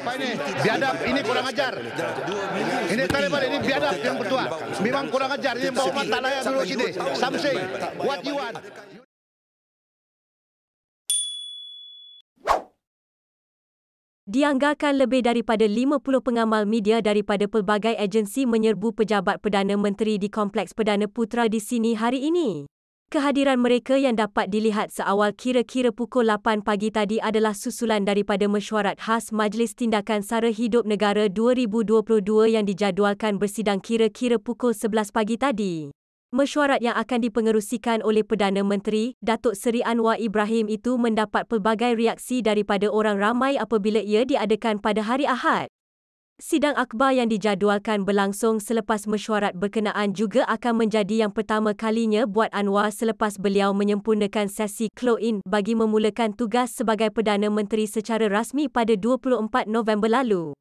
apa ini? Biadab ini kurang ajar. Ini Taliban ini biadab yang berdua. Memang kurang ajar. Ini bawa mata layak dulu sini. Something. What you want? Dianggarkan lebih daripada 50 pengamal media daripada pelbagai agensi menyerbu pejabat Perdana Menteri di Kompleks Perdana Putra di sini hari ini. Kehadiran mereka yang dapat dilihat seawal kira-kira pukul 8 pagi tadi adalah susulan daripada mesyuarat khas Majlis Tindakan Sara Hidup Negara 2022 yang dijadualkan bersidang kira-kira pukul 11 pagi tadi. Mesyuarat yang akan dipengerusikan oleh Perdana Menteri, Datuk Seri Anwar Ibrahim itu mendapat pelbagai reaksi daripada orang ramai apabila ia diadakan pada hari Ahad. Sidang akhbar yang dijadualkan berlangsung selepas mesyuarat berkenaan juga akan menjadi yang pertama kalinya buat Anwar selepas beliau menyempurnakan sesi kloin bagi memulakan tugas sebagai Perdana Menteri secara rasmi pada 24 November lalu.